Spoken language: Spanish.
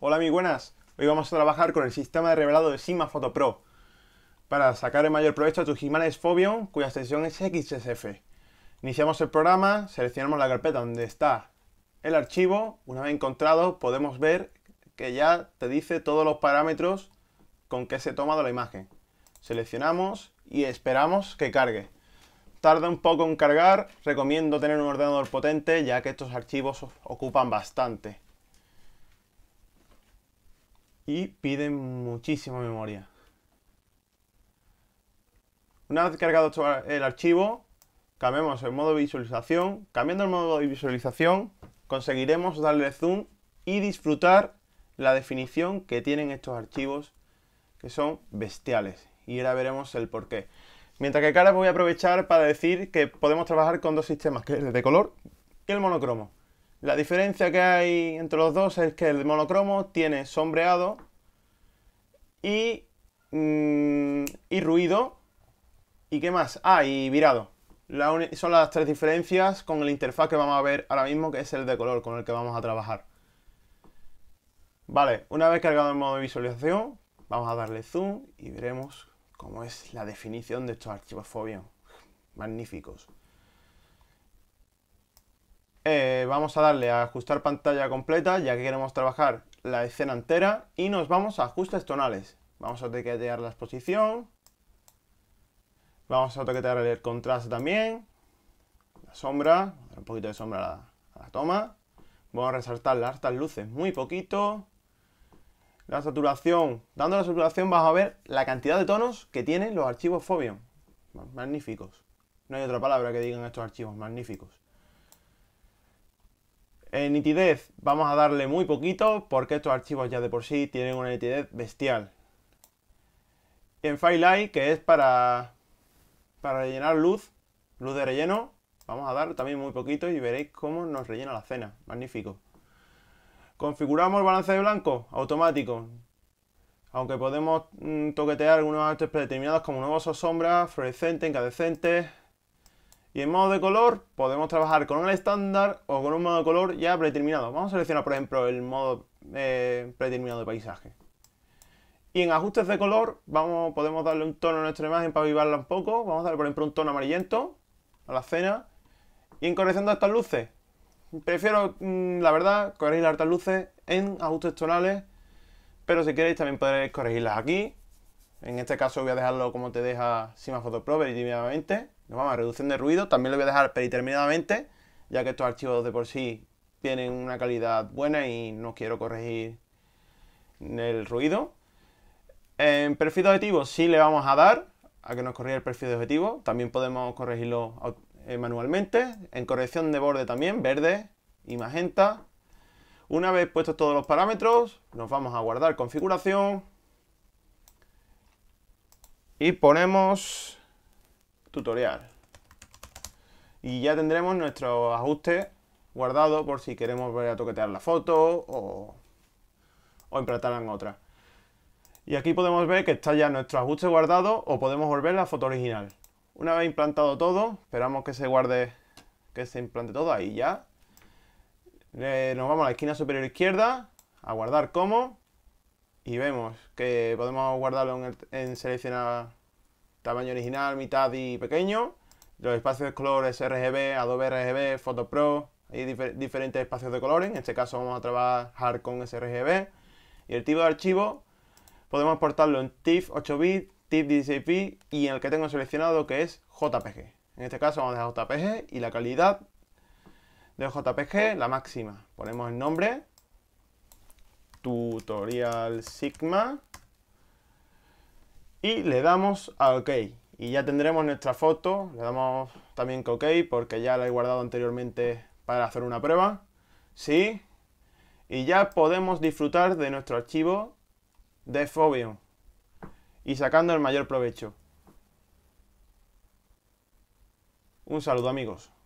Hola, muy buenas. Hoy vamos a trabajar con el sistema de revelado de Sigma Photo Pro para sacar el mayor provecho a tu Gimanes Fobion, cuya extensión es XSF. Iniciamos el programa, seleccionamos la carpeta donde está el archivo. Una vez encontrado, podemos ver que ya te dice todos los parámetros con que se ha tomado la imagen. Seleccionamos y esperamos que cargue. Tarda un poco en cargar, recomiendo tener un ordenador potente ya que estos archivos ocupan bastante y piden muchísima memoria. Una vez cargado el archivo, cambiamos el modo de visualización. Cambiando el modo de visualización, conseguiremos darle zoom y disfrutar la definición que tienen estos archivos, que son bestiales. Y ahora veremos el porqué. Mientras que cara voy a aprovechar para decir que podemos trabajar con dos sistemas, que es el de color y el monocromo. La diferencia que hay entre los dos es que el monocromo tiene sombreado y, mm, ruido. ¿Y qué más? Ah, y virado. son las tres diferencias con el interfaz que vamos a ver ahora mismo, que es el de color con el que vamos a trabajar. Vale, una vez cargado el modo de visualización, vamos a darle zoom y veremos cómo es la definición de estos archivos Fobian. Magníficos. Eh, vamos a darle a ajustar pantalla completa, ya que queremos trabajar la escena entera, y nos vamos a ajustes tonales. Vamos a toquetear la exposición, vamos a toquetear el contraste también, la sombra, un poquito de sombra a la, toma, vamos a resaltar las altas luces muy poquito, la saturación, dando la saturación vas a ver la cantidad de tonos que tienen los archivos Fobion, magníficos. No hay otra palabra que digan estos archivos, magníficos. En nitidez, vamos a darle muy poquito porque estos archivos ya de por sí tienen una nitidez bestial. En light que es para, para rellenar luz, luz de relleno, vamos a dar también muy poquito y veréis cómo nos rellena la cena. Magnífico. Configuramos el balance de blanco, automático. Aunque podemos mm, toquetear algunos artes predeterminados como nuevos o sombras, fluorescentes, incandescentes, y en modo de color podemos trabajar con un estándar o con un modo de color ya predeterminado. Vamos a seleccionar, por ejemplo, el modo eh, predeterminado de paisaje. Y en ajustes de color podemos darle un tono a nuestra imagen para avivarla un poco. Vamos a darle, por ejemplo, un tono amarillento a la escena. Y en corrección de estas luces, prefiero, mm, la verdad, corregir las altas luces en ajustes tonales, pero si queréis también podréis corregirlas aquí en este caso voy a dejarlo como te deja Cima Photo Pro perimetralmente. Nos vamos a reducción de ruido. También lo voy a dejar predeterminadamente, ya que estos archivos de por sí tienen una calidad buena y no quiero corregir el ruido. En perfil de objetivo sí le vamos a dar a que nos corrija el perfil de objetivo. También podemos corregirlo eh, manualmente. En corrección de borde también, verde y magenta. Una vez puestos todos los parámetros, nos vamos a guardar configuración y ponemos tutorial. Y ya tendremos nuestro ajuste guardado por si queremos volver a toquetear la foto o, o implantar en otra. Y aquí podemos ver que está ya nuestro ajuste guardado o podemos volver a la foto original. Una vez implantado todo, esperamos que se guarde, que se implante todo ahí ya. Eh, nos vamos a la esquina superior izquierda, a guardar como, y vemos que podemos guardarlo en, seleccionar tamaño original, mitad y pequeño. Los espacios de colores RGB, Adobe RGB, photo Pro, hay diferentes espacios de color. En este caso vamos a trabajar con sRGB. Y el tipo de archivo podemos exportarlo en TIFF 8-bit, TIFF 16-bit y en el que tengo seleccionado que es JPG. En este caso vamos a dejar JPG y la calidad de JPG la máxima. Ponemos el nombre tutorial Sigma y le damos a OK y ya tendremos nuestra foto, le damos también que OK porque ya la he guardado anteriormente para hacer una prueba, ¿sí? Y ya podemos disfrutar de nuestro archivo de Fobion y sacando el mayor provecho. Un saludo amigos.